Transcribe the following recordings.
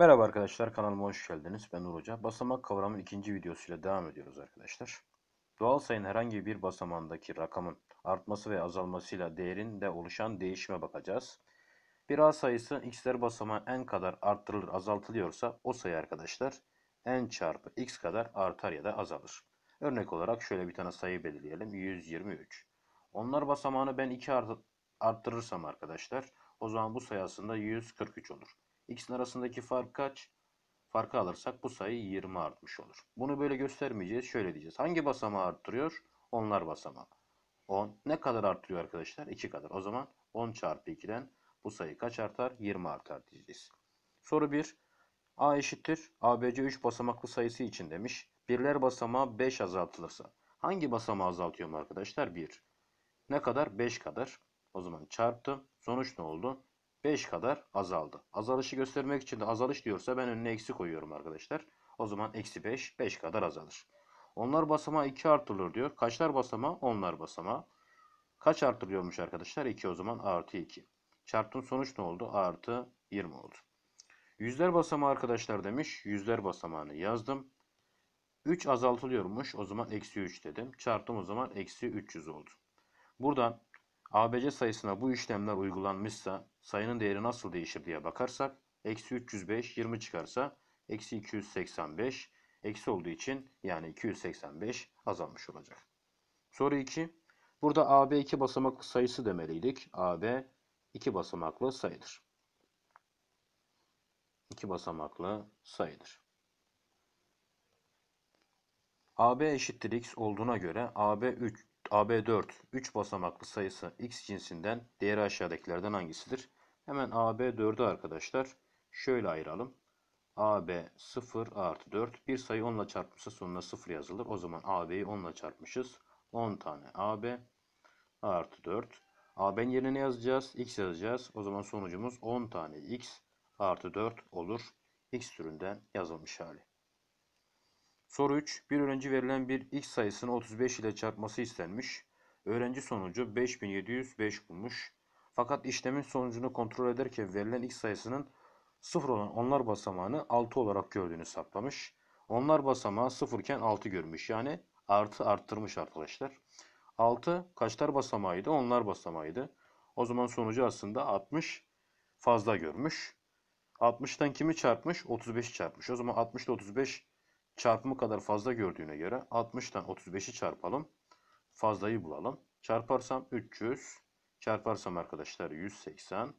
Merhaba arkadaşlar kanalıma hoş geldiniz. Ben Uğur Hoca. Basamak kavramının ikinci videosuyla devam ediyoruz arkadaşlar. Doğal sayının herhangi bir basamağındaki rakamın artması ve azalmasıyla değerinde oluşan değişime bakacağız. Bir A sayısı x'ler basamağı n kadar arttırılır azaltılıyorsa o sayı arkadaşlar n çarpı x kadar artar ya da azalır. Örnek olarak şöyle bir tane sayı belirleyelim. 123. Onlar basamağını ben 2 arttırırsam arkadaşlar o zaman bu sayı aslında 143 olur. İkisinin arasındaki fark kaç? Farkı alırsak bu sayı 20 artmış olur. Bunu böyle göstermeyeceğiz. Şöyle diyeceğiz. Hangi basamağı arttırıyor? Onlar basamağı. 10. Ne kadar arttırıyor arkadaşlar? 2 kadar. O zaman 10 çarpı 2'den bu sayı kaç artar? 20 artar diyeceğiz. Soru 1. A eşittir. ABC 3 basamaklı sayısı için demiş. Birler basamağı 5 azaltılırsa. Hangi basamağı azaltıyorum arkadaşlar? 1. Ne kadar? 5 kadar. O zaman çarptım. Sonuç ne oldu? 5 kadar azaldı. Azalışı göstermek için de azalış diyorsa ben önüne eksi koyuyorum arkadaşlar. O zaman eksi 5, 5 kadar azalır. Onlar basamağı 2 artırılır diyor. Kaçlar basamağı? Onlar basamağı. Kaç artırıyormuş arkadaşlar? 2 o zaman artı 2. Çarptığın sonuç ne oldu? Artı 20 oldu. Yüzler basamağı arkadaşlar demiş. Yüzler basamağını yazdım. 3 azaltılıyormuş. O zaman eksi 3 dedim. Çarptım o zaman eksi 300 oldu. Buradan ABC sayısına bu işlemler uygulanmışsa sayının değeri nasıl değişir diye bakarsak eksi 305 20 çıkarsa eksi 285 eksi olduğu için yani 285 azalmış olacak. Soru 2. Burada AB 2 basamaklı sayısı demeliydik. AB 2 basamaklı sayıdır. 2 basamaklı sayıdır. AB eşittir x olduğuna göre AB 3 AB4 3 basamaklı sayısı X cinsinden değeri aşağıdakilerden hangisidir? Hemen AB4'ü arkadaşlar şöyle ayıralım. AB 0 artı 4 bir sayı 10 ile çarpmışsa sonuna 0 yazılır. O zaman AB'yi 10 ile çarpmışız. 10 tane AB artı 4. AB'nin yerine ne yazacağız? X yazacağız. O zaman sonucumuz 10 tane X artı 4 olur. X türünden yazılmış hali. Soru 3. Bir öğrenci verilen bir x sayısını 35 ile çarpması istenmiş. Öğrenci sonucu 5705 bulmuş. Fakat işlemin sonucunu kontrol ederken verilen x sayısının 0 olan onlar basamağını 6 olarak gördüğünü saptamış. Onlar basamağı 0 iken 6 görmüş. Yani artı arttırmış arkadaşlar. 6 kaçlar basamağıydı? Onlar basamağıydı. O zaman sonucu aslında 60 fazla görmüş. 60'tan kimi çarpmış? 35 çarpmış. O zaman 60 ile 35 çarpımı kadar fazla gördüğüne göre 60'tan 35'i çarpalım. Fazlayı bulalım. Çarparsam 300. Çarparsam arkadaşlar 180.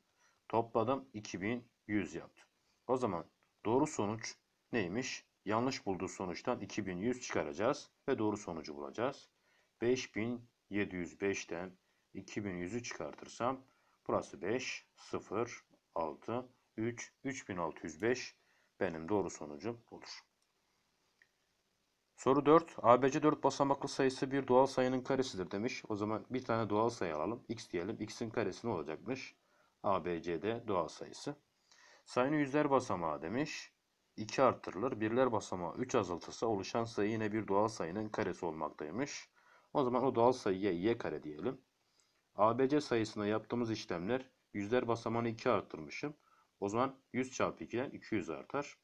Topladım 2100 yaptı. O zaman doğru sonuç neymiş? Yanlış bulduğu sonuçtan 2100 çıkaracağız ve doğru sonucu bulacağız. 5705'ten 2100'ü çıkartırsam burası 5, 0, 6, 3, 3605 benim doğru sonucum olur. Soru 4. ABC 4 basamaklı sayısı bir doğal sayının karesidir demiş. O zaman bir tane doğal sayı alalım. X diyelim. X'in karesi ne olacakmış? ABC'de doğal sayısı. Sayının yüzler basamağı demiş. 2 arttırılır, Birler basamağı 3 azaltırsa oluşan sayı yine bir doğal sayının karesi olmaktaymış. O zaman o doğal sayıya y kare diyelim. ABC sayısına yaptığımız işlemler yüzler basamağını 2 arttırmışım. O zaman 100 çarpı 2'den 200 artar.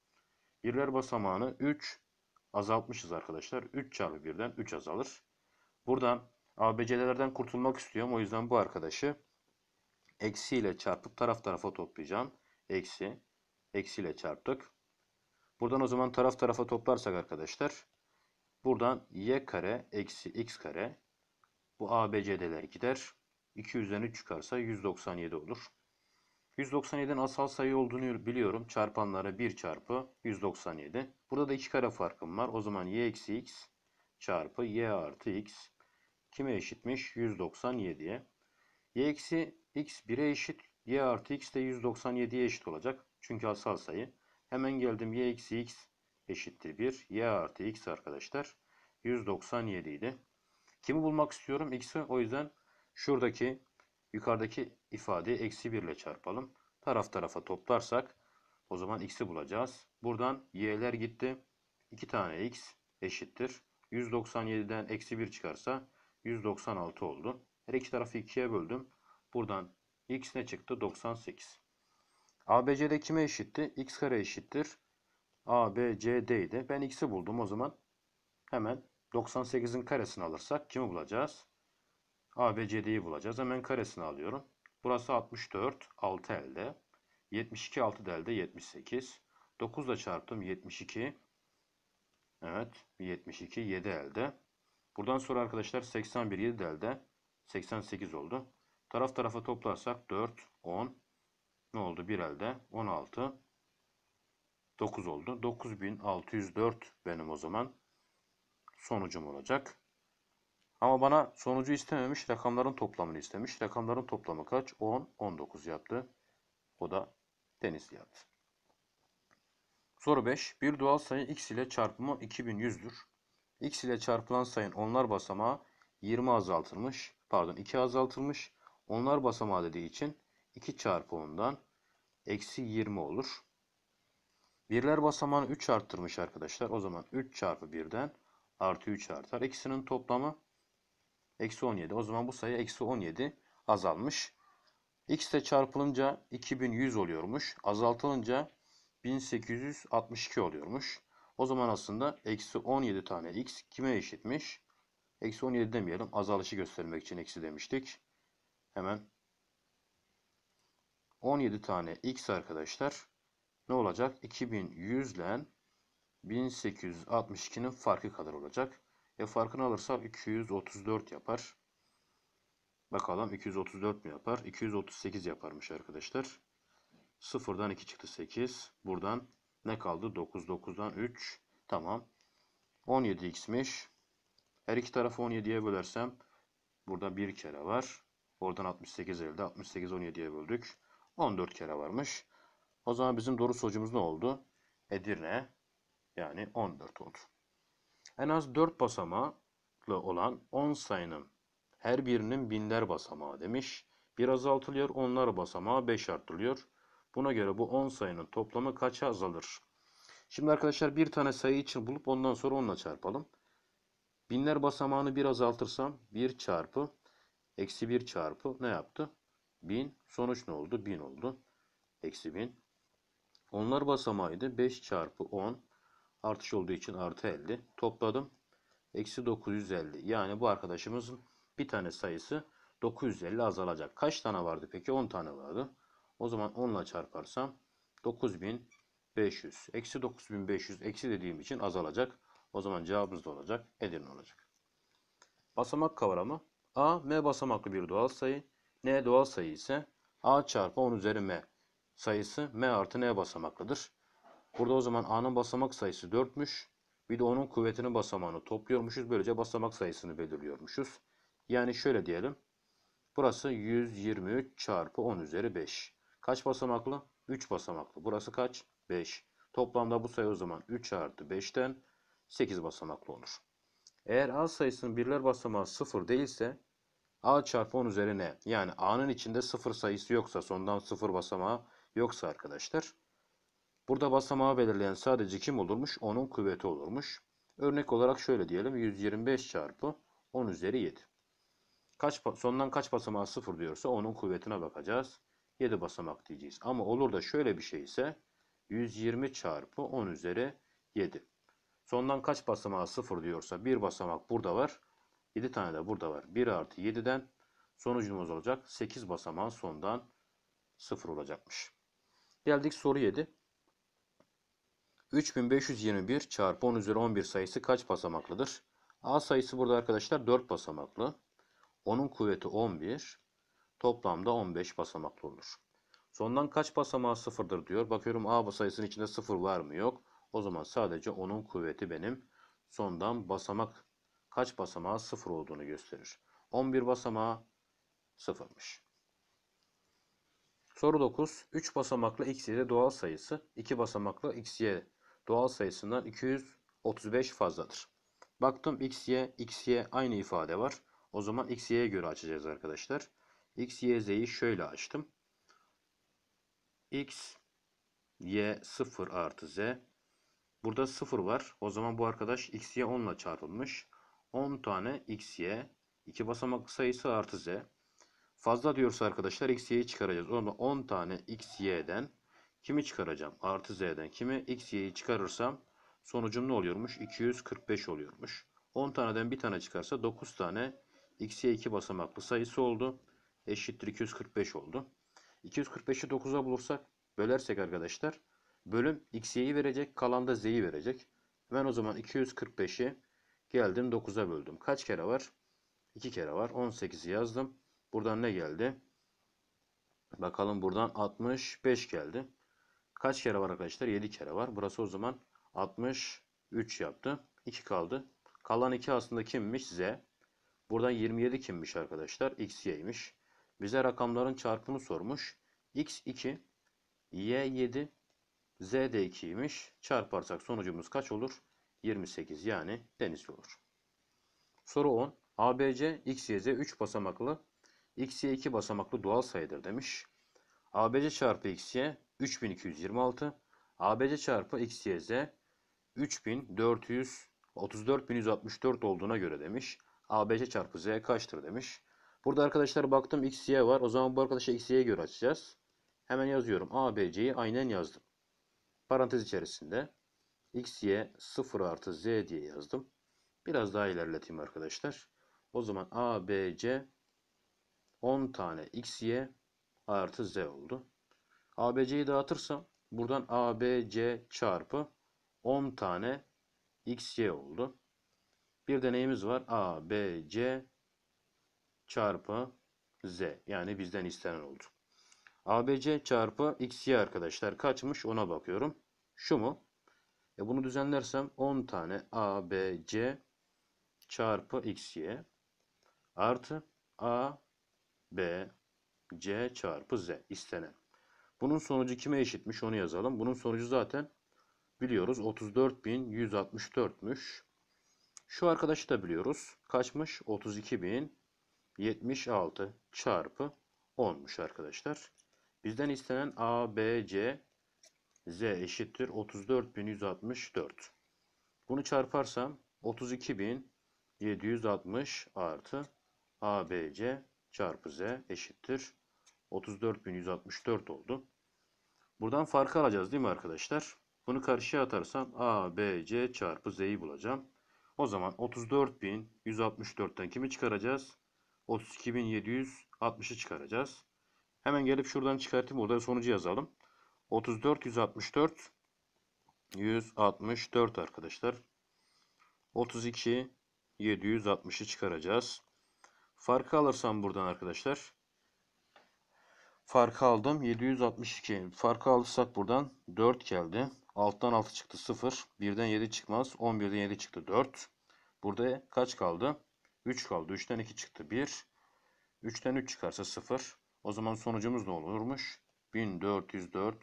Birler basamağını 3 azaltmışız arkadaşlar. 3 çarpı 1'den 3 azalır. Buradan ABC'lerden kurtulmak istiyorum. O yüzden bu arkadaşı eksiyle çarpıp taraf tarafa toplayacağım. Eksi. Eksiyle çarptık. Buradan o zaman taraf tarafa toplarsak arkadaşlar. Buradan y kare eksi x kare. Bu ABC'deler gider. 200'den 3 çıkarsa 197 olur. 197'nin asal sayı olduğunu biliyorum. Çarpanlara 1 çarpı 197. Burada da 2 kare farkım var. O zaman y eksi x çarpı y artı x kime eşitmiş? 197'ye. y eksi x 1'e eşit. y artı x de 197'ye eşit olacak. Çünkü asal sayı. Hemen geldim y eksi x eşittir 1. y artı x arkadaşlar 197 idi. Kimi bulmak istiyorum? x'i o yüzden şuradaki Yukarıdaki ifadeyi eksi 1 ile çarpalım. Taraf tarafa toplarsak o zaman x'i bulacağız. Buradan y'ler gitti. 2 tane x eşittir. 197'den eksi 1 çıkarsa 196 oldu. Her iki tarafı 2'ye böldüm. Buradan x ne çıktı? 98. ABC'de kime eşitti? x kare eşittir. ABCD'ydi. Ben x'i buldum o zaman. Hemen 98'in karesini alırsak kimi bulacağız? A ve CD'yi bulacağız. Hemen karesini alıyorum. Burası 64. 6 elde. 72 6 elde 78. 9 da çarptım 72. Evet 72 7 elde. Buradan sonra arkadaşlar 81 7 elde. 88 oldu. Taraf tarafa toplarsak 4 10 ne oldu? 1 elde 16 9 oldu. 9604 benim o zaman sonucum olacak. Ama bana sonucu istememiş, rakamların toplamını istemiş. Rakamların toplamı kaç? 10, 19 yaptı. O da Denizli yaptı. Soru 5. Bir doğal sayı x ile çarpımı 2100'dür. x ile çarpılan sayın onlar basamağı 20 azaltılmış. Pardon 2 azaltılmış. Onlar basamağı dediği için 2 çarpı 10'dan eksi 20 olur. Birler basamağını 3 arttırmış arkadaşlar. O zaman 3 çarpı 1'den artı 3 artar. İkisinin toplamı Eksi 17. O zaman bu sayı eksi 17 azalmış. X ile çarpılınca 2100 oluyormuş. Azaltılınca 1862 oluyormuş. O zaman aslında eksi 17 tane x kime eşitmiş? Eksi 17 demeyelim. Azalışı göstermek için eksi demiştik. Hemen 17 tane x arkadaşlar ne olacak? 2100 ile 1862'nin farkı kadar olacak. E farkını alırsak 234 yapar. Bakalım 234 mi yapar? 238 yaparmış arkadaşlar. 0'dan 2 çıktı 8. Buradan ne kaldı? 9. 9'dan 3. Tamam. 17x'miş. Her iki tarafı 17'ye bölersem burada bir kere var. Oradan 68 elde. 68 17'ye böldük. 14 kere varmış. O zaman bizim doğru sonucumuz ne oldu? Edirne yani 14 oldu en az 4 basamaklı olan 10 sayının her birinin binler basamağı demiş. Bir azaltılıyor, onlar basamağı 5 artılıyor. Buna göre bu 10 sayının toplamı kaça azalır? Şimdi arkadaşlar bir tane sayı için bulup ondan sonra onunla çarpalım. Binler basamağını bir azaltırsam 1 çarpı eksi 1 çarpı ne yaptı? 1000. Sonuç ne oldu? 1000 oldu. Eksi 1000. Onlar basamağıydı. 5 çarpı 10 artış olduğu için artı 50 topladım. Eksi 950 yani bu arkadaşımızın bir tane sayısı 950 azalacak. Kaç tane vardı peki? 10 tane vardı. O zaman 10 ile çarparsam 9500. Eksi 9500 eksi dediğim için azalacak. O zaman cevabımız da olacak. Edirne olacak. Basamak kavramı A, M basamaklı bir doğal sayı. N doğal sayı ise A çarpı 10 üzeri M sayısı M artı N basamaklıdır. Burada o zaman A'nın basamak sayısı 4'müş. Bir de onun kuvvetini basamağını topluyormuşuz. Böylece basamak sayısını belirliyormuşuz. Yani şöyle diyelim. Burası 123 çarpı 10 üzeri 5. Kaç basamaklı? 3 basamaklı. Burası kaç? 5. Toplamda bu sayı o zaman 3 artı 5'ten 8 basamaklı olur. Eğer A sayısının birler basamağı 0 değilse A çarpı 10 üzeri üzerine yani A'nın içinde 0 sayısı yoksa sondan 0 basamağı yoksa arkadaşlar Burada basamağı belirleyen sadece kim olurmuş? onun kuvveti olurmuş. Örnek olarak şöyle diyelim. 125 çarpı 10 üzeri 7. Kaç, sondan kaç basamağı 0 diyorsa onun kuvvetine bakacağız. 7 basamak diyeceğiz. Ama olur da şöyle bir şey ise 120 çarpı 10 üzeri 7. Sondan kaç basamağı 0 diyorsa bir basamak burada var. 7 tane de burada var. 1 artı 7'den sonucumuz olacak. 8 basamağın sondan 0 olacakmış. Geldik soru 7. 3521 çarpı 10 üzeri 11 sayısı kaç basamaklıdır? A sayısı burada arkadaşlar 4 basamaklı. Onun kuvveti 11. Toplamda 15 basamaklı olur. Sondan kaç basamağı sıfırdır diyor. Bakıyorum A sayısının içinde sıfır var mı yok. O zaman sadece onun kuvveti benim sondan basamak kaç basamağı sıfır olduğunu gösterir. 11 basamağı sıfırmış. Soru 9. 3 basamaklı x y doğal sayısı. 2 basamaklı x y doğal sayısından 235 fazladır. Baktım x, y, x, y aynı ifade var. O zaman x, y'ye göre açacağız arkadaşlar. x, y, z'yi şöyle açtım. x, y 0 artı z. Burada 0 var. O zaman bu arkadaş x, y 10 ile çarpılmış. 10 tane x, y. 2 basamak sayısı artı z. Fazla diyorsa arkadaşlar x, y'yi çıkaracağız. Onu 10 tane x, y'den Kimi çıkaracağım? Artı z'den kimi? X, y'yi çıkarırsam sonucum ne oluyormuş? 245 oluyormuş. 10 taneden bir tane çıkarsa 9 tane x, y 2 basamaklı sayısı oldu. Eşittir 245 oldu. 245'i 9'a bulursak, bölersek arkadaşlar bölüm x, y'yi verecek. Kalan da z'yi verecek. Ben o zaman 245'i geldim 9'a böldüm. Kaç kere var? 2 kere var. 18'i yazdım. Buradan ne geldi? Bakalım buradan 65 geldi. Kaç kere var arkadaşlar? 7 kere var. Burası o zaman 63 yaptı. 2 kaldı. Kalan 2 aslında kimmiş? Z. Buradan 27 kimmiş arkadaşlar? X, Y'ymiş. Bize rakamların çarpımı sormuş. X 2, Y 7, Z de 2'ymiş. Çarparsak sonucumuz kaç olur? 28 yani denizli olur. Soru 10. ABC, x y z 3 basamaklı, x y 2 basamaklı doğal sayıdır demiş. ABC çarpı x y 3226 ABC çarpı XYZ 3400 olduğuna göre demiş. ABC çarpı Z kaçtır demiş. Burada arkadaşlar baktım XY var. O zaman bu arkadaşa XY'ye göre açacağız. Hemen yazıyorum. ABC'yi aynen yazdım. Parantez içerisinde XY 0 artı Z diye yazdım. Biraz daha ilerleteyim arkadaşlar. O zaman ABC 10 tane XY artı Z oldu. ABC'yi dağıtırsam buradan ABC çarpı 10 tane XY oldu. Bir deneyimiz var? ABC çarpı Z. Yani bizden istenen oldu. ABC çarpı XY arkadaşlar kaçmış ona bakıyorum. Şu mu? E bunu düzenlersem 10 tane ABC çarpı XY artı A B C çarpı Z istenen. Bunun sonucu kime eşitmiş onu yazalım. Bunun sonucu zaten biliyoruz 34.164'müş. Şu arkadaşı da biliyoruz. Kaçmış? 32.076 çarpı 10'muş arkadaşlar. Bizden istenen A, B, C, Z eşittir 34.164. Bunu çarparsam 32.760 artı A, B, C çarpı Z eşittir 34.164 oldu. Buradan farkı alacağız değil mi arkadaşlar? Bunu karşıya atarsam A, B, C çarpı Z'yi bulacağım. O zaman 34.164'ten kimi çıkaracağız? 32.760'ı çıkaracağız. Hemen gelip şuradan çıkartayım. Burada sonucu yazalım. 34.164 164 arkadaşlar. 32 760'ı çıkaracağız. Farkı alırsam buradan arkadaşlar Farkı aldım 762. Farkı alırsak buradan 4 geldi. Alttan 6 çıktı 0. 1'den 7 çıkmaz. 11'den 7 çıktı 4. Burada kaç kaldı? 3 kaldı. 3'ten 2 çıktı 1. 3'ten 3 çıkarsa 0. O zaman sonucumuz ne olurmuş? 1404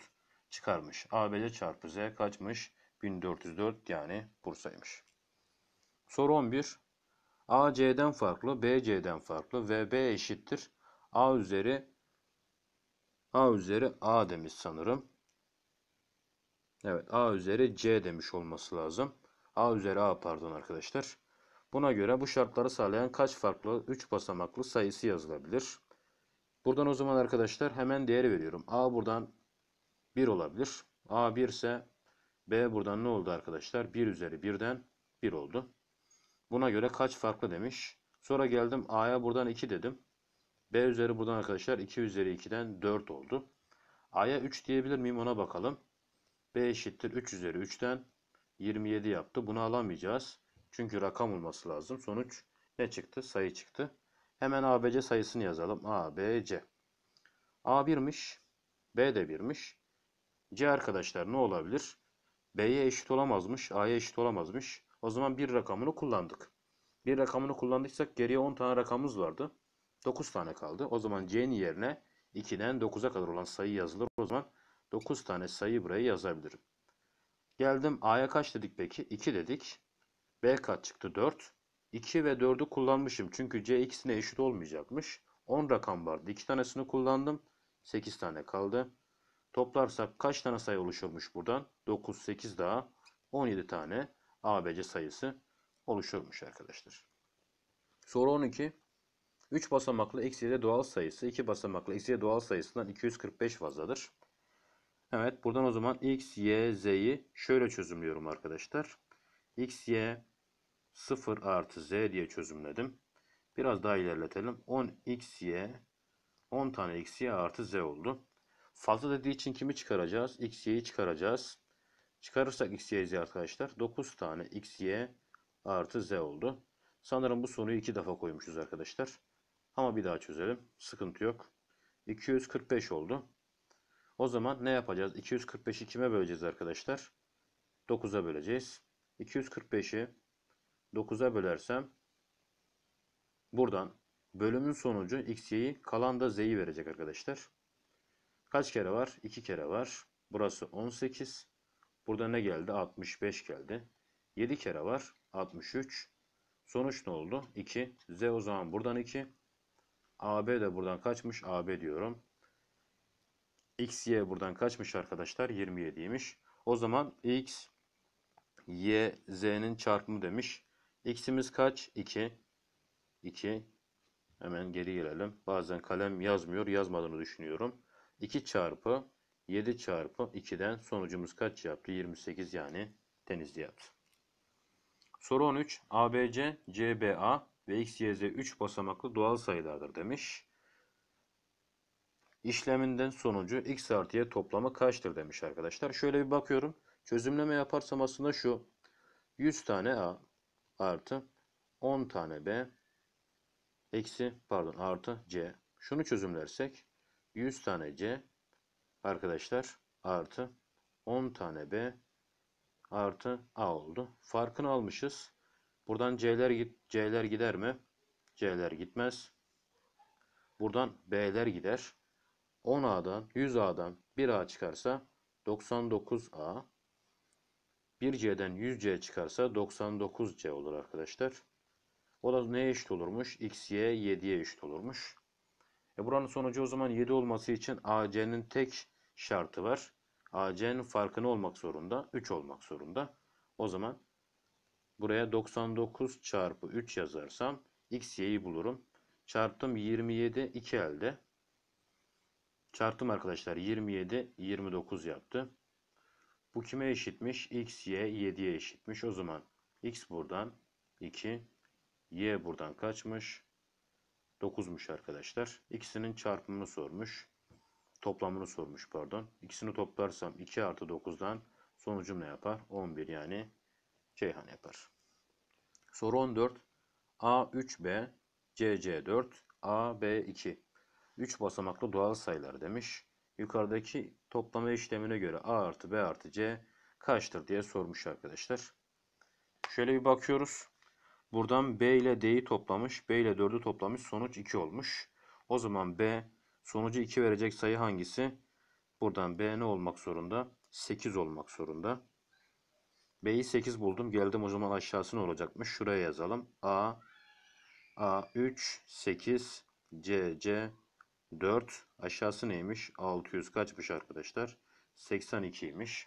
çıkarmış. ABC çarpı Z kaçmış? 1404 yani Bursa'ymış. Soru 11. AC'den farklı, BC'den farklı, ve B eşittir. A üzeri A üzeri A demiş sanırım. Evet A üzeri C demiş olması lazım. A üzeri A pardon arkadaşlar. Buna göre bu şartları sağlayan kaç farklı 3 basamaklı sayısı yazılabilir? Buradan o zaman arkadaşlar hemen değeri veriyorum. A buradan 1 olabilir. A 1 ise B buradan ne oldu arkadaşlar? 1 üzeri 1'den 1 oldu. Buna göre kaç farklı demiş. Sonra geldim A'ya buradan 2 dedim. B üzeri buradan arkadaşlar 2 üzeri 2'den 4 oldu. A'ya 3 diyebilir miyim ona bakalım. B eşittir 3 üzeri 3'ten 27 yaptı. Bunu alamayacağız. Çünkü rakam olması lazım. Sonuç ne çıktı? Sayı çıktı. Hemen ABC sayısını yazalım. ABC. A 1'miş. B de 1'miş. C arkadaşlar ne olabilir? B'ye eşit olamazmış. A'ya eşit olamazmış. O zaman bir rakamını kullandık. Bir rakamını kullandıysak geriye 10 tane rakamımız vardı. 9 tane kaldı. O zaman C'nin yerine 2'den 9'a kadar olan sayı yazılır. O zaman 9 tane sayı buraya yazabilirim. Geldim A'ya kaç dedik peki? 2 dedik. B kaç çıktı? 4. 2 ve 4'ü kullanmışım. Çünkü C ikisine eşit olmayacakmış. 10 rakam vardı. 2 tanesini kullandım. 8 tane kaldı. Toplarsak kaç tane sayı oluşurmuş buradan? 9, 8 daha 17 tane ABC sayısı oluşurmuş arkadaşlar. Soru 12. 3 basamaklı x'ye doğal sayısı 2 basamaklı x'ye doğal sayısından 245 fazladır. Evet buradan o zaman x, y, z'yi şöyle çözümlüyorum arkadaşlar. x, y 0 artı z diye çözümledim. Biraz daha ilerletelim. 10 x y 10 tane x y artı z oldu. Fazla dediği için kimi çıkaracağız? X y'yi çıkaracağız. Çıkarırsak y z arkadaşlar 9 tane x y artı z oldu. Sanırım bu soruyu iki defa koymuşuz arkadaşlar. Ama bir daha çözelim. Sıkıntı yok. 245 oldu. O zaman ne yapacağız? 245'i kime böleceğiz arkadaşlar? 9'a böleceğiz. 245'i 9'a bölersem buradan bölümün sonucu x'yi kalan da z'yi verecek arkadaşlar. Kaç kere var? 2 kere var. Burası 18. Burada ne geldi? 65 geldi. 7 kere var. 63. Sonuç ne oldu? 2. Z o zaman buradan 2. AB de buradan kaçmış? AB diyorum. XY buradan kaçmış arkadaşlar? 27'ymiş. O zaman X, Y, Z'nin çarpımı demiş. X'imiz kaç? 2. 2. Hemen geri gelelim. Bazen kalem yazmıyor. Yazmadığını düşünüyorum. 2 çarpı 7 çarpı 2'den sonucumuz kaç yaptı? 28 yani denizli yaptı. Soru 13. ABC, CBA ve x, y, z 3 basamaklı doğal sayılardır demiş. İşleminden sonucu x artı y toplamı kaçtır demiş arkadaşlar. Şöyle bir bakıyorum. Çözümleme yaparsam aslında şu. 100 tane a artı 10 tane b eksi pardon artı c. Şunu çözümlersek 100 tane c arkadaşlar artı 10 tane b artı a oldu. Farkını almışız. Buradan C'ler git C'ler gider mi? C'ler gitmez. Buradan B'ler gider. 10A'dan 100A'dan 1A çıkarsa 99A. 1C'den 100C çıkarsa 99C olur arkadaşlar. O da neye eşit olurmuş? X'ye 7'ye eşit olurmuş. E buranın sonucu o zaman 7 olması için AC'nin tek şartı var. AC'nin farkını olmak zorunda. 3 olmak zorunda. O zaman Buraya 99 çarpı 3 yazarsam x y'yi bulurum. Çarptım 27 2 elde. Çarptım arkadaşlar 27 29 yaptı. Bu kime eşitmiş? x y 7'ye eşitmiş. O zaman x buradan 2 y buradan kaçmış? 9'muş arkadaşlar. İkisinin çarpımını sormuş. Toplamını sormuş pardon. İkisini toplarsam 2 artı 9'dan sonucum ne yapar? 11 yani Ceyhan yapar. Soru 14. A3B, CC4, AB2. 3 basamaklı doğal sayılar demiş. Yukarıdaki toplama işlemine göre A artı B artı C kaçtır diye sormuş arkadaşlar. Şöyle bir bakıyoruz. Buradan B ile D'yi toplamış. B ile 4'ü toplamış. Sonuç 2 olmuş. O zaman B sonucu 2 verecek sayı hangisi? Buradan B ne olmak zorunda? 8 olmak zorunda. B'yi 8 buldum. Geldim o zaman aşağısı ne olacakmış? Şuraya yazalım. A A 3 8 C C 4 aşağısı neymiş? 600 kaçmış arkadaşlar? 82'ymiş.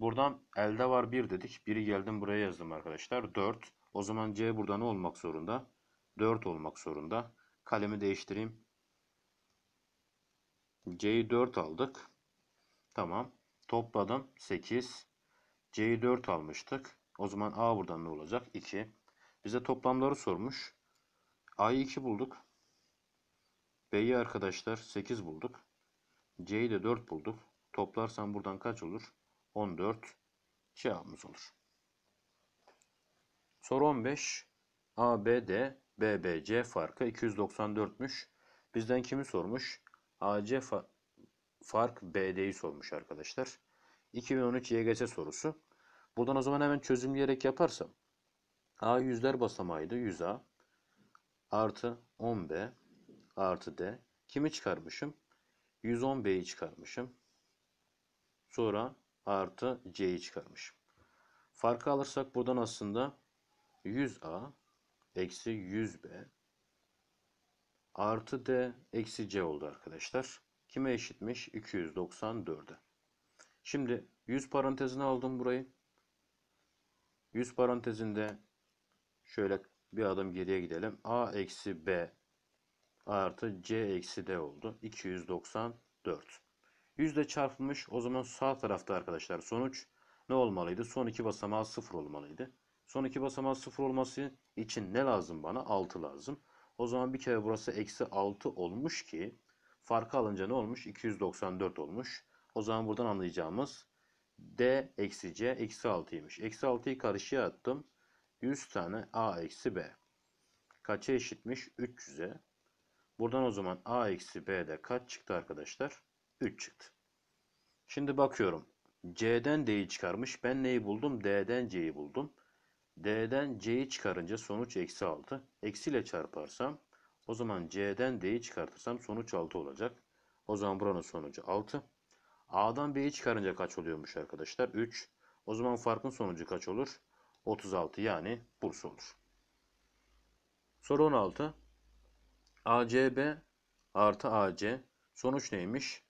Buradan elde var 1 dedik. Biri geldim buraya yazdım arkadaşlar. 4. O zaman C burada ne olmak zorunda? 4 olmak zorunda. Kalemi değiştireyim. C'yi 4 aldık. Tamam. Topladım. 8. C'yi 4 almıştık. O zaman A buradan ne olacak? 2. Bize toplamları sormuş. A'yı 2 bulduk. B'yi arkadaşlar 8 bulduk. C'yi de 4 bulduk. Toplarsam buradan kaç olur? 14 cevabımız olur. Soru 15. ABD BBC farkı 294'müş. Bizden kimi sormuş? AC fa fark BD'yi sormuş arkadaşlar. 2013 YGS sorusu. Buradan o zaman hemen çözümleyerek yaparsam A yüzler basamağıydı 100A artı 10B artı D kimi çıkarmışım? 110B'yi çıkarmışım. Sonra artı C'yi çıkarmışım. Farkı alırsak buradan aslında 100A eksi 100B artı D eksi C oldu arkadaşlar. Kime eşitmiş? 294'e. Şimdi 100 parantezine aldım burayı. 100 parantezinde şöyle bir adım geriye gidelim. A eksi B artı C eksi D oldu. 294. Yüzde çarpılmış. O zaman sağ tarafta arkadaşlar sonuç ne olmalıydı? Son iki basamağı sıfır olmalıydı. Son iki basamağı sıfır olması için ne lazım bana? 6 lazım. O zaman bir kere burası eksi 6 olmuş ki farkı alınca ne olmuş? 294 olmuş. O zaman buradan anlayacağımız D eksi C eksi 6'ymış. Eksi 6'yı karşıya attım. 100 tane A eksi B. Kaça eşitmiş? 300'e. Buradan o zaman A eksi B'de kaç çıktı arkadaşlar? 3 çıktı. Şimdi bakıyorum. C'den D'yi çıkarmış. Ben neyi buldum? D'den C'yi buldum. D'den C'yi çıkarınca sonuç eksi 6. Eksi ile çarparsam o zaman C'den D'yi çıkartırsam sonuç 6 olacak. O zaman buranın sonucu 6. A'dan B'yi çıkarınca kaç oluyormuş arkadaşlar? 3. O zaman farkın sonucu kaç olur? 36 yani Bursa olur. Soru 16. ACB artı AC sonuç neymiş?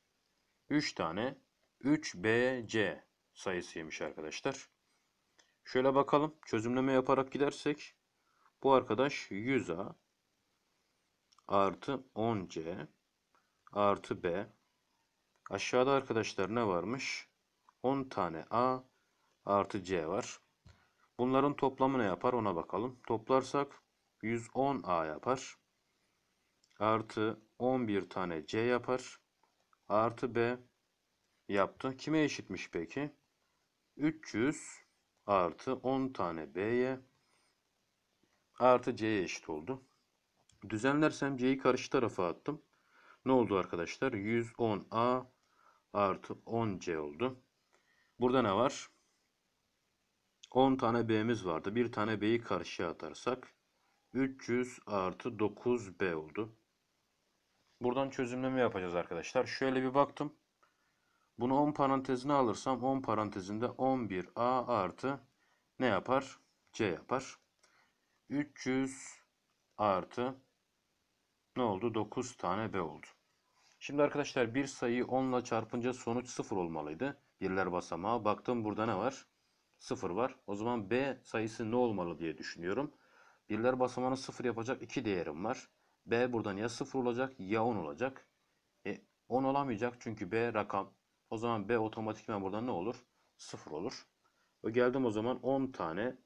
3 tane 3BC sayısıymış arkadaşlar. Şöyle bakalım. Çözümleme yaparak gidersek bu arkadaş 100A artı 10C artı B Aşağıda arkadaşlar ne varmış? 10 tane A artı C var. Bunların toplamı ne yapar ona bakalım. Toplarsak 110A yapar. Artı 11 tane C yapar. Artı B yaptı. Kime eşitmiş peki? 300 artı 10 tane B'ye artı C'ye eşit oldu. Düzenlersem C'yi karşı tarafa attım. Ne oldu arkadaşlar? 110A artı 10C oldu. Burada ne var? 10 tane B'miz vardı. Bir tane B'yi karşıya atarsak 300 artı 9B oldu. Buradan çözümleme yapacağız arkadaşlar. Şöyle bir baktım. Bunu 10 parantezine alırsam 10 parantezinde 11A artı ne yapar? C yapar. 300 artı ne oldu? 9 tane B oldu. Şimdi arkadaşlar bir sayıyı 10 ile çarpınca sonuç 0 olmalıydı. Birler basamağı. Baktım burada ne var? 0 var. O zaman B sayısı ne olmalı diye düşünüyorum. Birler basamağını 0 yapacak 2 değerim var. B burada ya 0 olacak ya 10 olacak. E, 10 olamayacak çünkü B rakam. O zaman B otomatikman burada ne olur? 0 olur. O geldim o zaman 10 tane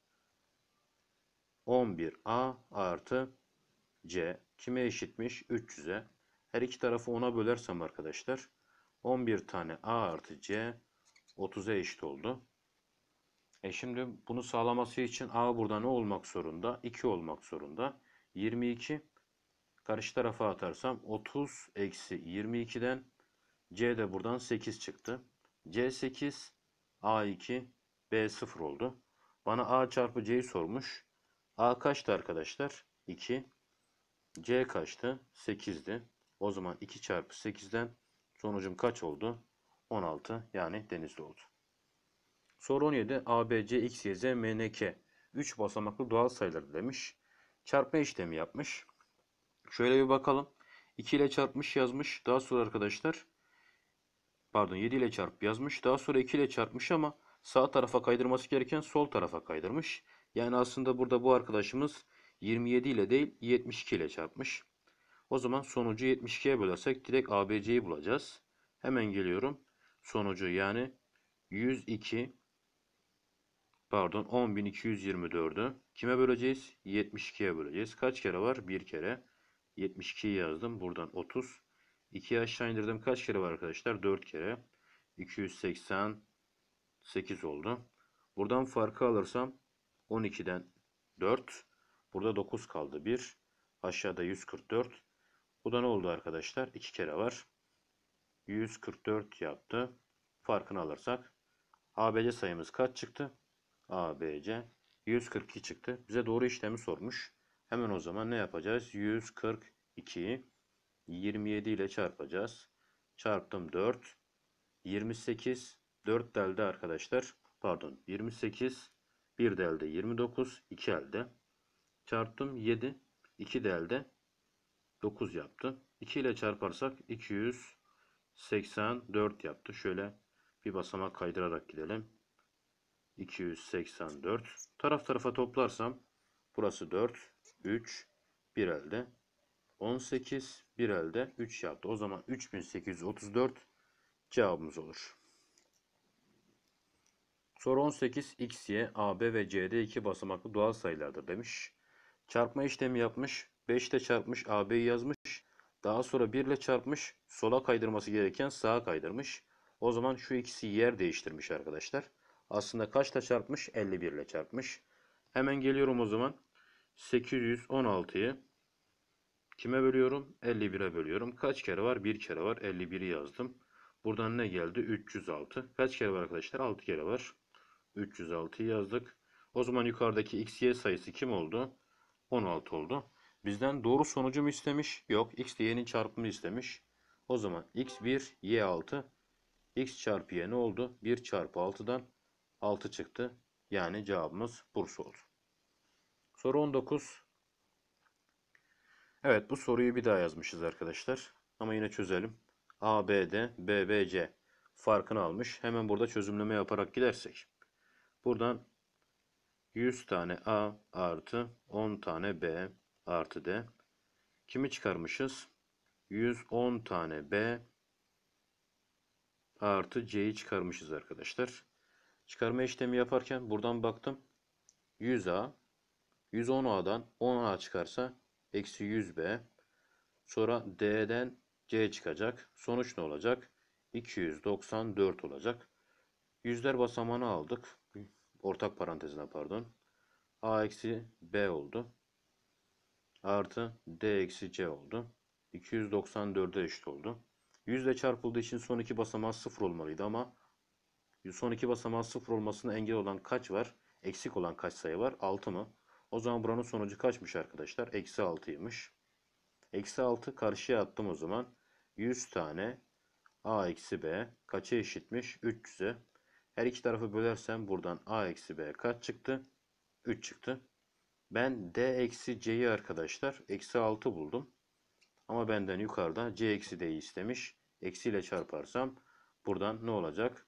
11A artı C kime eşitmiş? 300'e. Her iki tarafı 10'a bölersem arkadaşlar 11 tane A artı C 30'a eşit oldu. E şimdi bunu sağlaması için A burada ne olmak zorunda? 2 olmak zorunda. 22 karşı tarafa atarsam 30 eksi 22'den C de buradan 8 çıktı. C 8 A 2 B 0 oldu. Bana A çarpı C'yi sormuş. A kaçtı arkadaşlar? 2. C kaçtı? 8'di. O zaman 2 çarpı 8'den sonucum kaç oldu? 16 yani denizli oldu. Soru 17 M N K. 3 basamaklı doğal sayıları demiş. Çarpma işlemi yapmış. Şöyle bir bakalım. 2 ile çarpmış yazmış. Daha sonra arkadaşlar pardon 7 ile çarp yazmış. Daha sonra 2 ile çarpmış ama sağ tarafa kaydırması gereken sol tarafa kaydırmış. Yani aslında burada bu arkadaşımız 27 ile değil 72 ile çarpmış. O zaman sonucu 72'ye bölersek direkt ABC'yi bulacağız. Hemen geliyorum. Sonucu yani 102 pardon 10.224'ü kime böleceğiz? 72'ye böleceğiz. Kaç kere var? Bir kere. 72'yi yazdım. Buradan 30. 2'yi aşağı indirdim. Kaç kere var arkadaşlar? 4 kere. 288 oldu. Buradan farkı alırsam 12'den 4. Burada 9 kaldı. 1. Aşağıda 144. Bu da ne oldu arkadaşlar? 2 kere var. 144 yaptı. Farkını alırsak ABC sayımız kaç çıktı? ABC 142 çıktı. Bize doğru işlemi sormuş. Hemen o zaman ne yapacağız? 142'yi 27 ile çarpacağız. Çarptım 4. 28 4 delde arkadaşlar. Pardon 28 1 delde. 29 2 elde. Çarptım 7 2 delde. 9 yaptı. 2 ile çarparsak 284 yaptı. Şöyle bir basamak kaydırarak gidelim. 284. Taraf tarafa toplarsam burası 4, 3, 1 elde. 18, 1 elde 3 yaptı. O zaman 3834 cevabımız olur. Soru 18 x, y, a, b ve c'de iki basamaklı doğal sayılardır demiş. Çarpma işlemi yapmış. 5 ile çarpmış AB'yi yazmış. Daha sonra 1 ile çarpmış. Sola kaydırması gereken sağa kaydırmış. O zaman şu ikisi yer değiştirmiş arkadaşlar. Aslında kaçla çarpmış? 51 ile çarpmış. Hemen geliyorum o zaman. 816'yı kime bölüyorum? 51'e bölüyorum. Kaç kere var? 1 kere var. 51'i yazdım. Buradan ne geldi? 306. Kaç kere var arkadaşlar? 6 kere var. 306'yı yazdık. O zaman yukarıdaki x y sayısı kim oldu? 16 oldu. Bizden doğru sonucu mu istemiş? Yok. X ile y'nin çarpımı istemiş. O zaman x1, y6. x çarpı y ne oldu? 1 çarpı 6'dan 6 çıktı. Yani cevabımız burs oldu. Soru 19. Evet bu soruyu bir daha yazmışız arkadaşlar. Ama yine çözelim. ABD, BBC farkını almış. Hemen burada çözümleme yaparak gidersek. Buradan 100 tane A artı 10 tane B artı D. Kimi çıkarmışız? 110 tane B artı C'yi çıkarmışız arkadaşlar. Çıkarma işlemi yaparken buradan baktım. 100A 110A'dan 10A çıkarsa eksi 100B sonra D'den C çıkacak. Sonuç ne olacak? 294 olacak. Yüzler basamağını aldık. Ortak parantezine pardon. A eksi B oldu artı d eksi c oldu. 294'e eşit oldu. 100 ile çarpıldığı için son iki basamağı 0 olmalıydı ama son iki basamağın 0 olmasına engel olan kaç var? Eksik olan kaç sayı var? 6 mı? O zaman buranın sonucu kaçmış arkadaşlar? Eksi 6'ymış. Eksi 6 karşıya attım o zaman. 100 tane a eksi b kaça eşitmiş? 300'e. Her iki tarafı bölersem buradan a eksi b kaç çıktı? 3 çıktı. Ben d eksi c'yi arkadaşlar eksi 6 buldum. Ama benden yukarıda c eksi d'yi istemiş. Eksi ile çarparsam buradan ne olacak?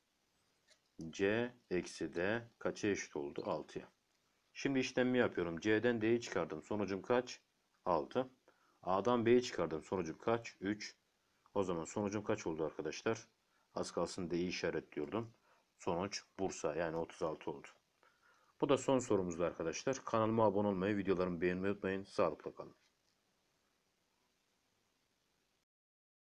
c eksi d kaça eşit oldu? 6'ya. Şimdi işlemi yapıyorum. c'den d'yi çıkardım. Sonucum kaç? 6. a'dan b'yi çıkardım. Sonucum kaç? 3. O zaman sonucum kaç oldu arkadaşlar? Az kalsın d'yi işaretliyordum. Sonuç Bursa yani 36 oldu. Bu da son sorumuzdu arkadaşlar. Kanalıma abone olmayı, videolarımı beğenmeyi unutmayın. Sağlıkla kalın.